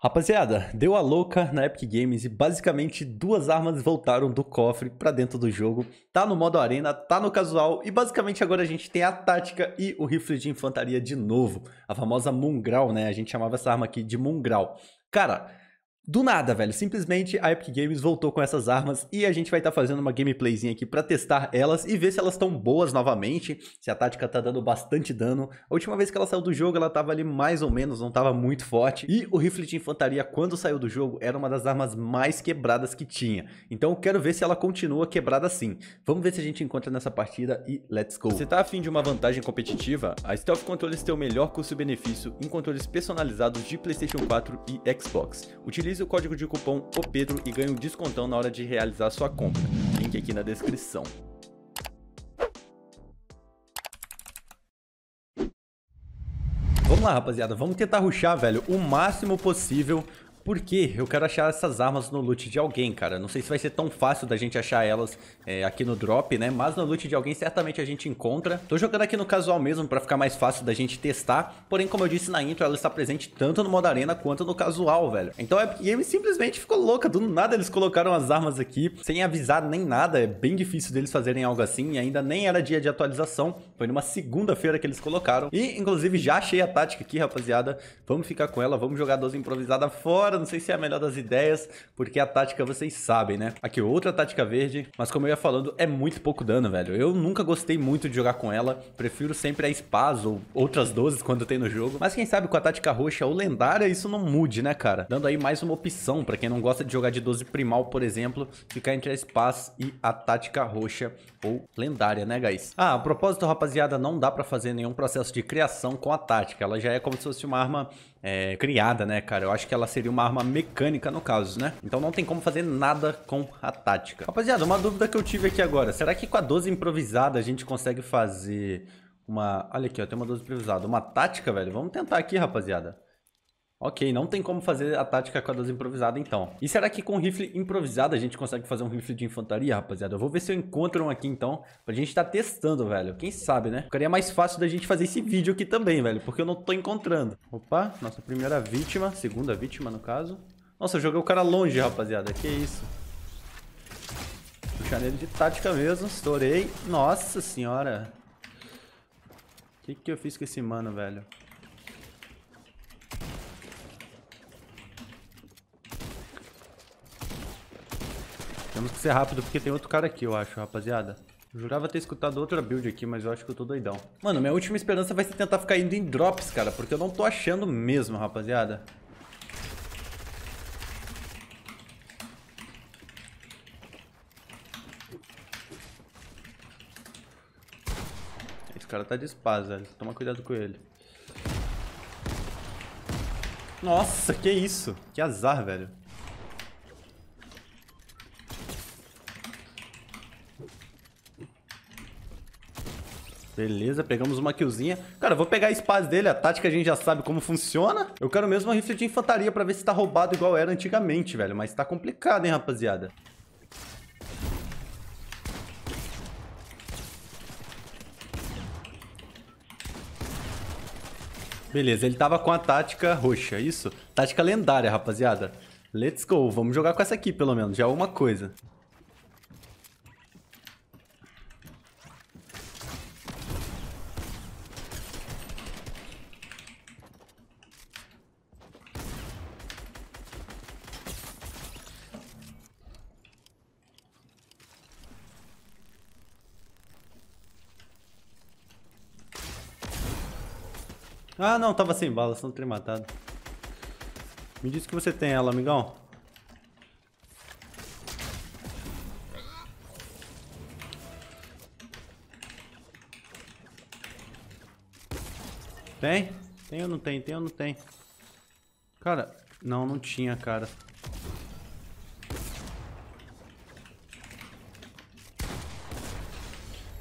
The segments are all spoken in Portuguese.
Rapaziada, deu a louca na Epic Games e basicamente duas armas voltaram do cofre para dentro do jogo. Tá no modo arena, tá no casual e basicamente agora a gente tem a tática e o rifle de infantaria de novo. A famosa Mungral, né? A gente chamava essa arma aqui de Mungral. Cara, do nada, velho. Simplesmente a Epic Games voltou com essas armas e a gente vai estar tá fazendo uma gameplayzinha aqui para testar elas e ver se elas estão boas novamente, se a tática tá dando bastante dano. A última vez que ela saiu do jogo, ela tava ali mais ou menos, não tava muito forte. E o rifle de infantaria, quando saiu do jogo, era uma das armas mais quebradas que tinha. Então eu quero ver se ela continua quebrada assim. Vamos ver se a gente encontra nessa partida e let's go. Você tá afim de uma vantagem competitiva, a Stealth Controllers tem o melhor custo-benefício em controles personalizados de PlayStation 4 e Xbox. Utilize Utilize o código de cupom O Pedro e ganhe um descontão na hora de realizar sua compra. Link aqui na descrição. Vamos lá, rapaziada. Vamos tentar ruxar, velho, o máximo possível porque eu quero achar essas armas no loot de alguém, cara. Não sei se vai ser tão fácil da gente achar elas é, aqui no drop, né? Mas no loot de alguém certamente a gente encontra. Tô jogando aqui no casual mesmo pra ficar mais fácil da gente testar. Porém, como eu disse na intro, ela está presente tanto no modo arena quanto no casual, velho. Então a Epic Games simplesmente ficou louca. Do nada eles colocaram as armas aqui, sem avisar nem nada. É bem difícil deles fazerem algo assim. E ainda nem era dia de atualização. Foi numa segunda-feira que eles colocaram. E, inclusive, já achei a tática aqui, rapaziada. Vamos ficar com ela. Vamos jogar 12 improvisada fora não sei se é a melhor das ideias, porque a tática vocês sabem, né? Aqui, outra tática verde, mas como eu ia falando, é muito pouco dano, velho. Eu nunca gostei muito de jogar com ela, prefiro sempre a Spaz ou outras 12 quando tem no jogo. Mas quem sabe com a tática roxa ou lendária isso não mude, né, cara? Dando aí mais uma opção pra quem não gosta de jogar de 12 primal, por exemplo, ficar entre a Spaz e a tática roxa ou lendária, né, guys? Ah, a propósito, rapaziada, não dá pra fazer nenhum processo de criação com a tática. Ela já é como se fosse uma arma é, criada, né, cara? Eu acho que ela seria uma arma mecânica no caso, né? Então não tem como fazer nada com a tática. Rapaziada, uma dúvida que eu tive aqui agora. Será que com a 12 improvisada a gente consegue fazer uma... Olha aqui, ó, tem uma 12 improvisada. Uma tática, velho? Vamos tentar aqui, rapaziada. Ok, não tem como fazer a tática com a das improvisadas então. E será que com rifle improvisado a gente consegue fazer um rifle de infantaria, rapaziada? Eu vou ver se eu encontro um aqui então, pra gente tá testando, velho. Quem sabe, né? Ficaria mais fácil da gente fazer esse vídeo aqui também, velho, porque eu não tô encontrando. Opa, nossa primeira vítima, segunda vítima no caso. Nossa, eu joguei o cara longe, rapaziada, que isso. Puxar nele de tática mesmo, estourei. Nossa senhora. O que que eu fiz com esse mano, velho? Temos que ser rápido porque tem outro cara aqui, eu acho, rapaziada. jurava ter escutado outra build aqui, mas eu acho que eu tô doidão. Mano, minha última esperança vai ser tentar ficar indo em drops, cara, porque eu não tô achando mesmo, rapaziada. Esse cara tá de spas, velho. Toma cuidado com ele. Nossa, que isso? Que azar, velho. Beleza, pegamos uma killzinha. Cara, vou pegar a espada dele, a tática a gente já sabe como funciona. Eu quero mesmo uma rifle de infantaria pra ver se tá roubado igual era antigamente, velho. Mas tá complicado, hein, rapaziada. Beleza, ele tava com a tática roxa, é isso? Tática lendária, rapaziada. Let's go, vamos jogar com essa aqui pelo menos, já é uma coisa. Ah, não, tava sem bala, não teria matado. Me diz que você tem ela, amigão. Tem? Tem ou não tem? Tem ou não tem? Cara, não, não tinha, cara.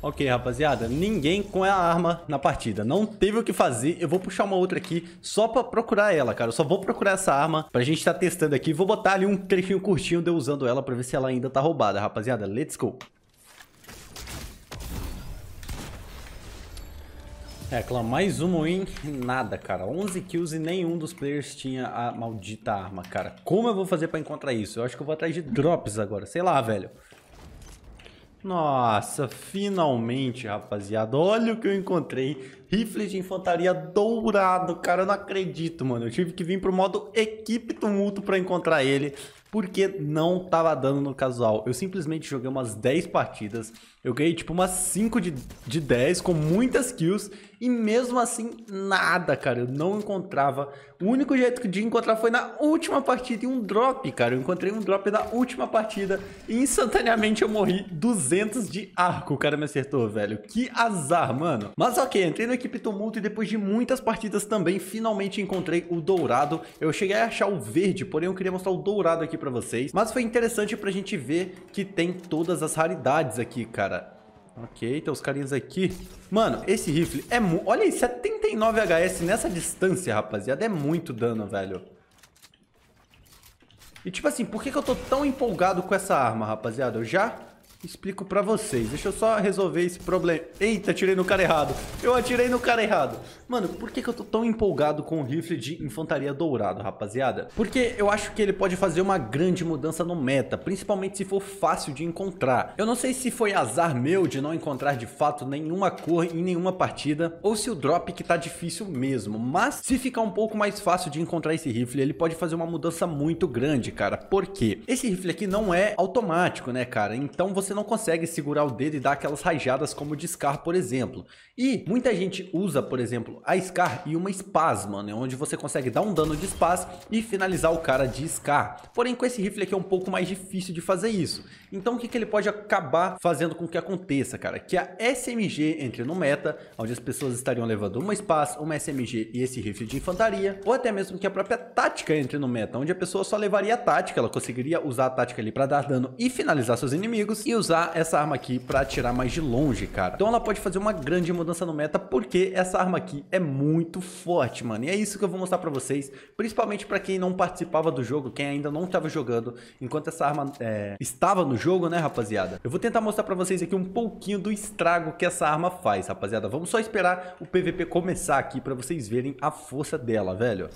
Ok, rapaziada, ninguém com a arma na partida. Não teve o que fazer. Eu vou puxar uma outra aqui só pra procurar ela, cara. Eu só vou procurar essa arma pra gente tá testando aqui. Vou botar ali um trechinho curtinho de eu usando ela pra ver se ela ainda tá roubada, rapaziada. Let's go. É, clã, mais uma win, nada, cara. 11 kills e nenhum dos players tinha a maldita arma, cara. Como eu vou fazer pra encontrar isso? Eu acho que eu vou atrás de drops agora. Sei lá, velho. Nossa, finalmente, rapaziada. Olha o que eu encontrei Rifle de infantaria dourado, cara, eu não acredito, mano. Eu tive que vir pro modo equipe tumulto para encontrar ele, porque não tava dando no casual. Eu simplesmente joguei umas 10 partidas, eu ganhei tipo umas 5 de, de 10 com muitas kills, e mesmo assim nada, cara, eu não encontrava. O único jeito de encontrar foi na última partida e um drop, cara. Eu encontrei um drop na última partida e instantaneamente eu morri 200 de arco. O cara me acertou, velho. Que azar, mano. Mas ok, entrei no equipe Tumulto e depois de muitas partidas também, finalmente encontrei o dourado. Eu cheguei a achar o verde, porém eu queria mostrar o dourado aqui pra vocês. Mas foi interessante pra gente ver que tem todas as raridades aqui, cara. Ok, tem os carinhas aqui. Mano, esse rifle é... Olha aí, 79 HS nessa distância, rapaziada. É muito dano, velho. E tipo assim, por que, que eu tô tão empolgado com essa arma, rapaziada? Eu já Explico pra vocês. Deixa eu só resolver esse problema. Eita, atirei no cara errado. Eu atirei no cara errado. Mano, por que, que eu tô tão empolgado com o rifle de infantaria dourado, rapaziada? Porque eu acho que ele pode fazer uma grande mudança no meta, principalmente se for fácil de encontrar. Eu não sei se foi azar meu de não encontrar de fato nenhuma cor em nenhuma partida, ou se o drop que tá difícil mesmo. Mas se ficar um pouco mais fácil de encontrar esse rifle, ele pode fazer uma mudança muito grande, cara. Por quê? Esse rifle aqui não é automático, né, cara? Então você você não consegue segurar o dedo e dar aquelas rajadas como de Scar, por exemplo. E muita gente usa, por exemplo, a Scar e uma Spasma, né? Onde você consegue dar um dano de Spas e finalizar o cara de Scar. Porém, com esse rifle aqui é um pouco mais difícil de fazer isso. Então, o que, que ele pode acabar fazendo com que aconteça, cara? Que a SMG entre no meta, onde as pessoas estariam levando uma Spas, uma SMG e esse rifle de infantaria. Ou até mesmo que a própria tática entre no meta, onde a pessoa só levaria a tática, ela conseguiria usar a tática ali para dar dano e finalizar seus inimigos. E usar essa arma aqui para atirar mais de longe, cara. Então ela pode fazer uma grande mudança no meta, porque essa arma aqui é muito forte, mano. E é isso que eu vou mostrar para vocês, principalmente para quem não participava do jogo, quem ainda não estava jogando, enquanto essa arma é, estava no jogo, né, rapaziada? Eu vou tentar mostrar para vocês aqui um pouquinho do estrago que essa arma faz, rapaziada. Vamos só esperar o PVP começar aqui para vocês verem a força dela, velho.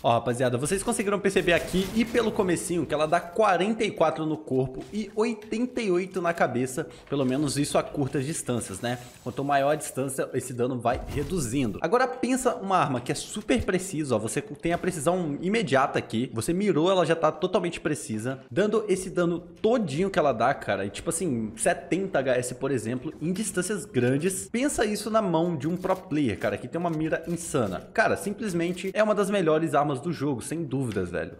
Ó, rapaziada, vocês conseguiram perceber aqui e pelo comecinho que ela dá 44 no corpo e 88 na cabeça, pelo menos isso a curtas distâncias, né? Quanto maior a distância, esse dano vai reduzindo. Agora pensa uma arma que é super precisa, ó, você tem a precisão imediata aqui, você mirou, ela já tá totalmente precisa, dando esse dano todinho que ela dá, cara, e tipo assim, 70 HS, por exemplo, em distâncias grandes. Pensa isso na mão de um pro player, cara, que tem uma mira insana. Cara, simplesmente é uma das melhores armas armas do jogo, sem dúvidas, velho.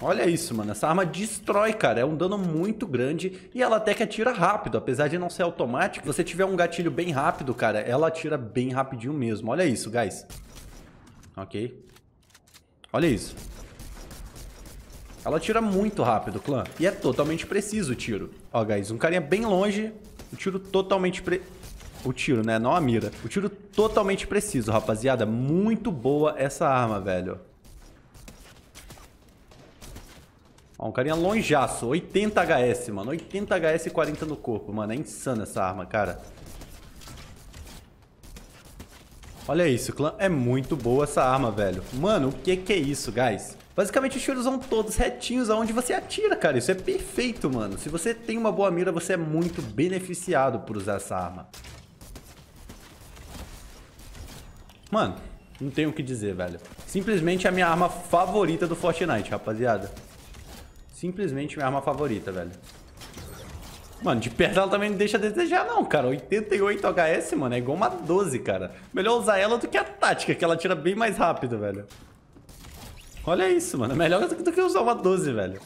Olha isso, mano. Essa arma destrói, cara. É um dano muito grande e ela até que atira rápido. Apesar de não ser automático, se você tiver um gatilho bem rápido, cara, ela atira bem rapidinho mesmo. Olha isso, guys. Ok. Olha isso. Ela atira muito rápido, clã. E é totalmente preciso o tiro. Ó, guys, um carinha bem longe. um tiro totalmente preciso o tiro, né? Não a mira. O tiro totalmente preciso, rapaziada. Muito boa essa arma, velho. Ó, um carinha longeaço. 80 HS, mano. 80 HS e 40 no corpo, mano. É insano essa arma, cara. Olha isso, clã. É muito boa essa arma, velho. Mano, o que que é isso, guys? Basicamente, os tiros vão todos retinhos aonde você atira, cara. Isso é perfeito, mano. Se você tem uma boa mira, você é muito beneficiado por usar essa arma. Mano, não tenho o que dizer, velho. Simplesmente a minha arma favorita do Fortnite, rapaziada. Simplesmente minha arma favorita, velho. Mano, de perto ela também não deixa a desejar não, cara. 88 HS, mano, é igual uma 12, cara. Melhor usar ela do que a tática, que ela tira bem mais rápido, velho. Olha isso, mano. É melhor do que usar uma 12, velho.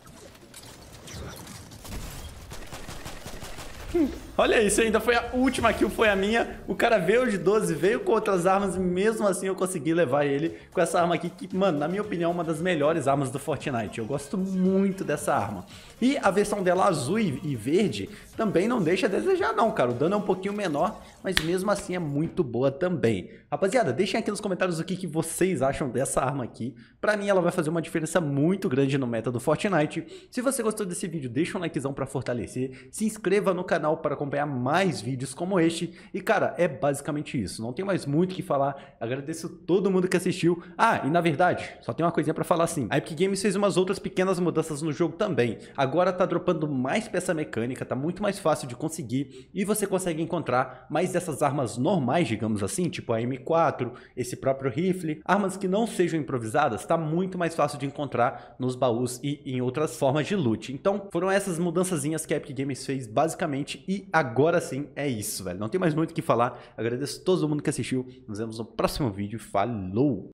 Hum. Olha isso, ainda foi a última kill, foi a minha. O cara veio de 12, veio com outras armas e mesmo assim eu consegui levar ele com essa arma aqui que, mano, na minha opinião, é uma das melhores armas do Fortnite. Eu gosto muito dessa arma. E a versão dela azul e verde também não deixa a desejar não, cara. O dano é um pouquinho menor, mas mesmo assim é muito boa também. Rapaziada, deixem aqui nos comentários o que, que vocês acham dessa arma aqui. Pra mim ela vai fazer uma diferença muito grande no meta do Fortnite. Se você gostou desse vídeo, deixa um likezão pra fortalecer. Se inscreva no canal para compartilhar acompanhar mais vídeos como este. E, cara, é basicamente isso. Não tem mais muito o que falar. Agradeço todo mundo que assistiu. Ah, e na verdade, só tem uma coisinha para falar assim. A Epic Games fez umas outras pequenas mudanças no jogo também. Agora tá dropando mais peça mecânica, tá muito mais fácil de conseguir e você consegue encontrar mais dessas armas normais, digamos assim, tipo a M4, esse próprio rifle, armas que não sejam improvisadas, tá muito mais fácil de encontrar nos baús e em outras formas de loot. Então, foram essas mudanças que a Epic Games fez basicamente e agora sim é isso, velho. Não tem mais muito o que falar. Agradeço a todo mundo que assistiu. Nos vemos no próximo vídeo. Falou!